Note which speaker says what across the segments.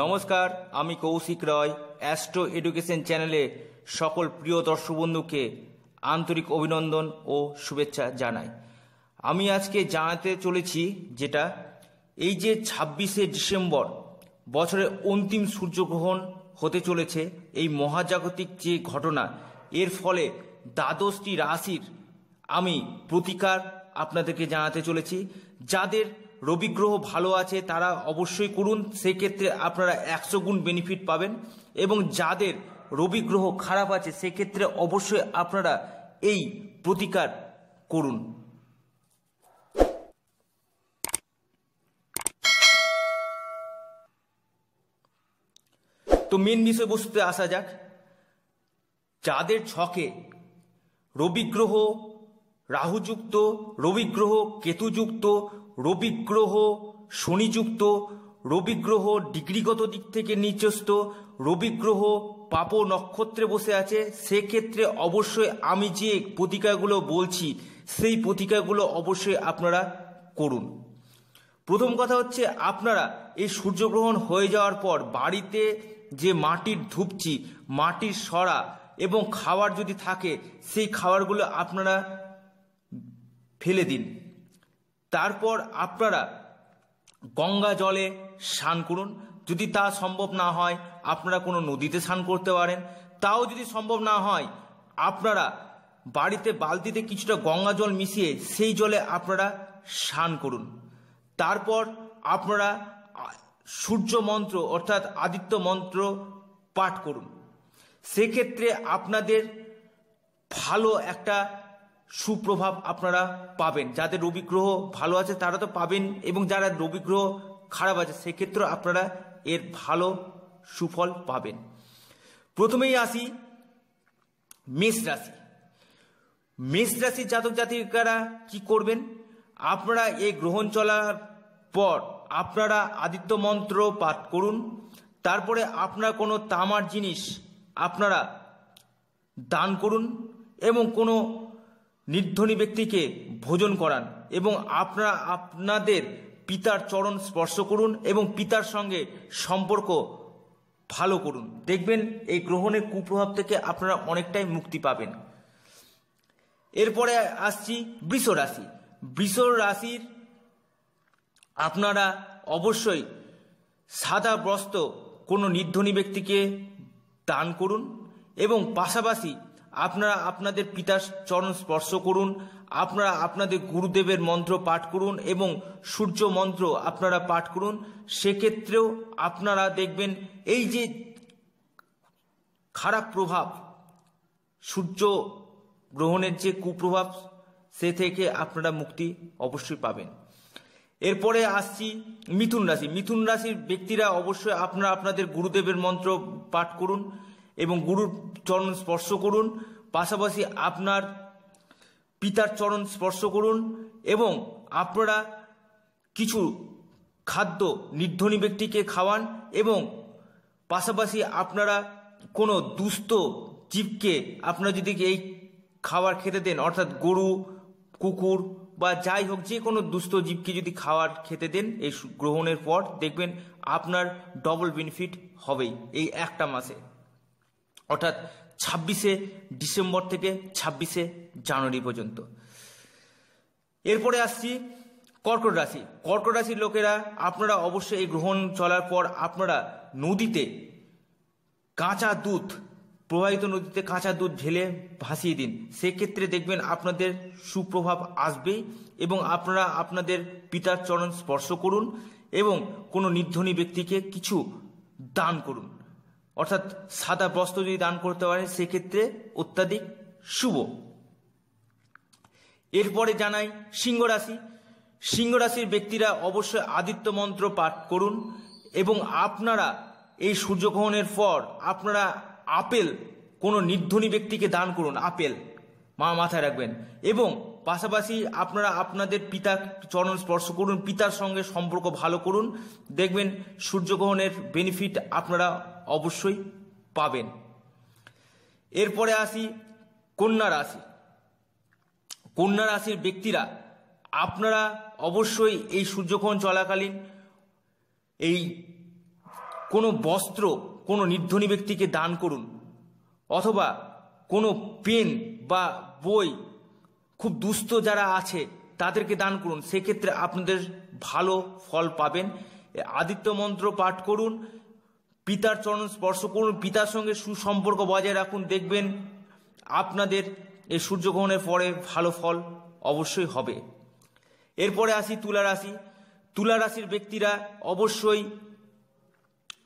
Speaker 1: নমস্কার আমি কৌশিক রয় astro education চ্যানেলে সকল প্রিয় দর্শক বন্ধুকে আন্তরিক অভিনন্দন ও শুভেচ্ছা জানাই আমি আজকে জানাতে চলেছি যেটা এই যে ছাব্বিশে ডিসেম্বর বছরের অন্তিম সূর্যগ্রহণ হতে চলেছে এই মহাজাগতিক যে ঘটনা এর ফলে দ্বাদশটি রাশির আমি প্রতিকার আপনাদেরকে জানাতে চলেছি যাদের রবি গ্রহ ভালো আছে তারা অবশ্যই করুন সেক্ষেত্রে আপনারা একশো গুণ বেনিফিট পাবেন এবং যাদের রবি গ্রহ খারাপ আছে সেক্ষেত্রে অবশ্যই আপনারা এই প্রতিকার করুন তো মেন বিষয়বস্তুতে আসা যাক যাদের ছকে রবি গ্রহ রাহুযুক্ত রবিগ্রহ কেতুযুক্ত রবিগ্রহ শনিযুক্ত রবিগ্রহ ডিগ্রিগত দিক থেকে নিচস্ত রবিগ্রহ পাপ নক্ষত্রে বসে আছে সেক্ষেত্রে অবশ্যই আমি যে প্রতিকাগুলো বলছি সেই প্রতিকাগুলো অবশ্যই আপনারা করুন প্রথম কথা হচ্ছে আপনারা এই সূর্যগ্রহণ হয়ে যাওয়ার পর বাড়িতে যে মাটির ধুপচি মাটির সরা এবং খাবার যদি থাকে সেই খাবারগুলো আপনারা ফেলে দিন তারপর আপনারা গঙ্গা জলে স্নান করুন যদি তা সম্ভব না হয় আপনারা কোনো নদীতে স্নান করতে পারেন তাও যদি সম্ভব না হয় আপনারা বাড়িতে বালতিতে কিছুটা গঙ্গা জল মিশিয়ে সেই জলে আপনারা স্নান করুন তারপর আপনারা সূর্য মন্ত্র অর্থাৎ আদিত্য মন্ত্র পাঠ করুন সেক্ষেত্রে আপনাদের ভালো একটা সুপ্রভাব আপনারা পাবেন যাদের রবি গ্রহ ভালো আছে তারা তো পাবেন এবং যারা রবি গ্রহ খারাপ আছে সেক্ষেত্রে আপনারা এর ভালো সুফল পাবেন প্রথমেই আসি মেষ রাশি মেষ রাশি জাতক জাতিকারা কি করবেন আপনারা এই গ্রহণ চলার পর আপনারা আদিত্য মন্ত্র পাঠ করুন তারপরে আপনার কোনো তামার জিনিস আপনারা দান করুন এবং কোনো নির্ধনী ব্যক্তিকে ভোজন করান এবং আপনারা আপনাদের পিতার চরণ স্পর্শ করুন এবং পিতার সঙ্গে সম্পর্ক ভালো করুন দেখবেন এই গ্রহণের কুপ্রভাব থেকে আপনারা অনেকটাই মুক্তি পাবেন এরপরে আসছি বৃষ রাশি বৃষ রাশির আপনারা অবশ্যই সাদা বস্ত্র কোনো নির্ধনী ব্যক্তিকে দান করুন এবং পাশাপাশি আপনারা আপনাদের পিতার চরণ স্পর্শ করুন আপনারা আপনাদের গুরুদেবের মন্ত্র পাঠ করুন এবং সূর্য মন্ত্র আপনারা পাঠ করুন সেক্ষেত্রেও আপনারা দেখবেন এই যে খারাপ প্রভাব সূর্য গ্রহণের যে কুপ্রভাব সে থেকে আপনারা মুক্তি অবশ্যই পাবেন এরপরে আসছি মিথুন রাশি মিথুন রাশির ব্যক্তিরা অবশ্যই আপনারা আপনাদের গুরুদেবের মন্ত্র পাঠ করুন এবং গুরুর চরণ স্পর্শ করুন পাশাপাশি আপনার পিতার চরণ স্পর্শ করুন এবং আপনারা কিছু খাদ্য নির্ধনী ব্যক্তিকে খাওয়ান এবং পাশাপাশি আপনারা কোনো দুস্থ জীবকে আপনারা যদি এই খাবার খেতে দেন অর্থাৎ গরু কুকুর বা যাই হোক যে কোনো দুস্থ জীবকে যদি খাওয়ার খেতে দেন এই গ্রহণের পর দেখবেন আপনার ডবল বেনিফিট হবেই এই একটা মাসে অর্থাৎ ছাব্বিশে ডিসেম্বর থেকে ছাব্বিশে জানুয়ারি পর্যন্ত এরপরে আসছি কর্কট রাশি কর্কট রাশির লোকেরা আপনারা অবশ্যই এই গ্রহণ চলার পর আপনারা নদীতে কাঁচা দুধ প্রবাহিত নদীতে কাঁচা দুধ ঢেলে ভাসিয়ে দিন সেক্ষেত্রে দেখবেন আপনাদের সুপ্রভাব আসবে এবং আপনারা আপনাদের পিতার চরণ স্পর্শ করুন এবং কোনো নির্ধনী ব্যক্তিকে কিছু দান করুন অর্থাৎ সাদা বস্ত্র যদি দান করতে পারে সেক্ষেত্রে অত্যাধিক শুভ এরপরে জানাই সিংহ রাশি সিংহ রাশির ব্যক্তিরা অবশ্যই আদিত্য মন্ত্র পাঠ করুন এবং আপনারা এই সূর্যগ্রহণের পর আপনারা আপেল কোনো নির্ধনী ব্যক্তিকে দান করুন আপেল মা মাথায় রাখবেন এবং পাশাপাশি আপনারা আপনাদের পিতা চরণ স্পর্শ করুন পিতার সঙ্গে সম্পর্ক ভালো করুন দেখবেন সূর্যগ্রহণের বেনিফিট আপনারা অবশ্যই পাবেন এরপরে আসি কন্যা রাশি কন্যা রাশির ব্যক্তিরা আপনারা অবশ্যই এই সূর্যগ্রহণ চলাকালীন এই কোনো বস্ত্র কোনো নির্ধনী ব্যক্তিকে দান করুন অথবা কোনো পেন বা বই খুব দুস্থ যারা আছে তাদেরকে দান করুন সেক্ষেত্রে আপনাদের ভালো ফল পাবেন আদিত্য মন্ত্র পাঠ করুন পিতার চরণ স্পর্শ করুন পিতার সঙ্গে সুসম্পর্ক বজায় রাখুন দেখবেন আপনাদের এই সূর্যগ্রহণের পরে ভালো ফল অবশ্যই হবে এরপরে আসি তুলা রাশি তুলা রাশির ব্যক্তিরা অবশ্যই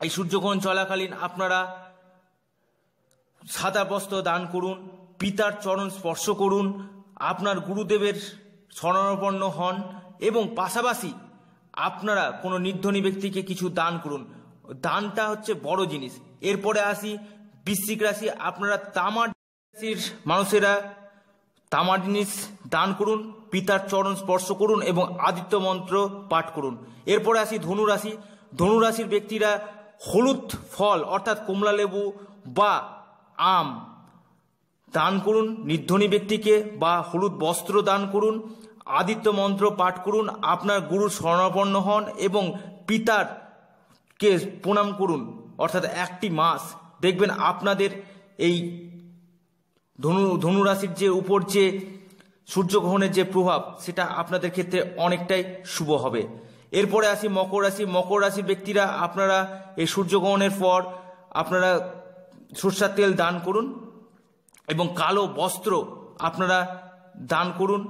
Speaker 1: এই সূর্যগ্রহণ চলাকালীন আপনারা সাদা বস্ত্র দান করুন পিতার চরণ স্পর্শ করুন আপনার গুরুদেবের স্মরণাপন্ন হন এবং পাশাপাশি আপনারা কোনো নির্ধনী ব্যক্তিকে কিছু দান করুন দানটা হচ্ছে বড় জিনিস এরপরে আসি বৃশ্চিক রাশি আপনারা তামার রাশির মানুষেরা তামার জিনিস দান করুন পিতার চরণ স্পর্শ করুন এবং আদিত্য মন্ত্র পাঠ করুন এরপরে আসি ধনুরাশি ধনুরাশির ব্যক্তিরা হলুদ ফল অর্থাৎ কমলা লেবু বা আম দান করুন নির্ধনী ব্যক্তিকে বা হলুদ বস্ত্র দান করুন আদিত্য মন্ত্র পাঠ করুন আপনার গুরু স্বর্ণাপন্ন হন এবং পিতার কে প্রণাম করুন অর্থাৎ একটি মাস দেখবেন আপনাদের এই ধনু ধনুরাশির যে উপর যে সূর্যগ্রহণের যে প্রভাব সেটা আপনাদের ক্ষেত্রে অনেকটাই শুভ হবে এরপরে আসি মকর রাশি মকর রাশির ব্যক্তিরা আপনারা এই সূর্যগ্রহণের পর আপনারা সর্ষার তেল দান করুন এবং কালো বস্ত্র আপনারা দান করুন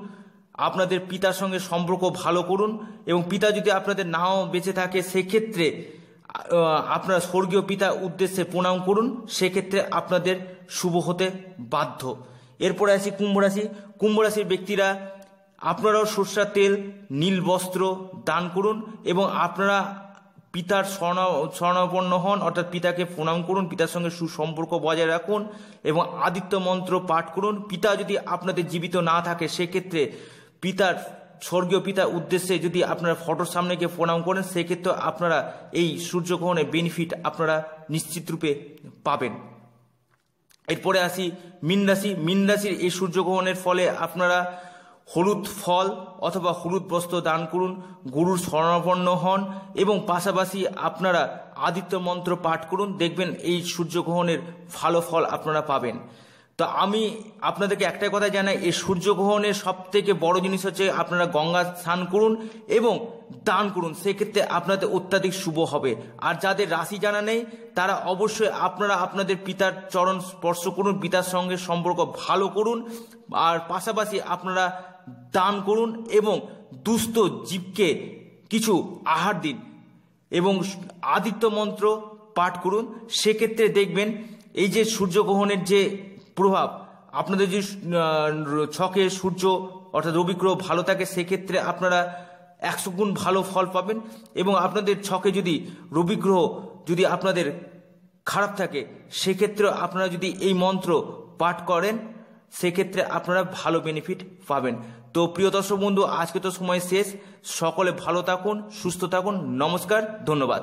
Speaker 1: আপনাদের পিতার সঙ্গে সম্পর্ক ভালো করুন এবং পিতা যদি আপনাদের নাও বেঁচে থাকে সেক্ষেত্রে আপনারা স্বর্গীয় পিতা উদ্দেশ্যে প্রণাম করুন সেক্ষেত্রে আপনাদের শুভ হতে বাধ্য এরপরে আসি কুম্ভ রাশি কুম্ভ রাশির ব্যক্তিরা আপনারাও সর্ষার তেল নীল বস্ত্র দান করুন এবং আপনারা পিতার স্বর্ণ স্বর্ণাপন্ন হন অর্থাৎ পিতাকে প্রণাম করুন পিতার সঙ্গে সুসম্পর্ক বজায় রাখুন এবং আদিত্য মন্ত্র পাঠ করুন পিতা যদি আপনাদের জীবিত না থাকে সেক্ষেত্রে পিতার স্বর্গীয় পিতার উদ্দেশ্যে যদি আপনারা ফটোর সামনে গিয়ে প্রণাম করেন সেক্ষেত্রে আপনারা এই সূর্যগ্রহণের বেনিফিট আপনারা নিশ্চিতরূপে পাবেন এরপরে আসি মিন রাশি মিন রাশির এই সূর্যগ্রহণের ফলে আপনারা হলুদ ফল অথবা হলুদ বস্ত্র দান করুন গুরুর স্মরণাপন্ন হন এবং পাশাপাশি আপনারা আদিত্য মন্ত্র পাঠ করুন দেখবেন এই সূর্যগ্রহণের ভালো ফল আপনারা পাবেন তো আমি আপনাদেরকে একটাই কথা জানাই এই সূর্যগ্রহণের সব থেকে বড় জিনিস হচ্ছে আপনারা গঙ্গা স্নান করুন এবং দান করুন সেক্ষেত্রে আপনাদের অত্যাধিক শুভ হবে আর যাদের রাশি জানা নেই তারা অবশ্যই আপনারা আপনাদের পিতার চরণ স্পর্শ করুন পিতার সঙ্গে সম্পর্ক ভালো করুন আর পাশাপাশি আপনারা দান করুন এবং দুস্থ জীবকে কিছু আহার দিন এবং আদিত্য মন্ত্র পাঠ করুন সেক্ষেত্রে দেখবেন এই যে সূর্যগ্রহণের যে প্রভাব আপনাদের যদি ছকে সূর্য অর্থাৎ রবিগ্রহ ভালো থাকে সেক্ষেত্রে আপনারা একশো গুণ ভালো ফল পাবেন এবং আপনাদের ছকে যদি রবিগ্রহ যদি আপনাদের খারাপ থাকে সেক্ষেত্রে আপনারা যদি এই মন্ত্র পাঠ করেন সেক্ষেত্রে আপনারা ভালো বেনিফিট পাবেন তো প্রিয় দর্শক বন্ধু আজকে তো সময় শেষ সকলে ভালো থাকুন সুস্থ থাকুন নমস্কার ধন্যবাদ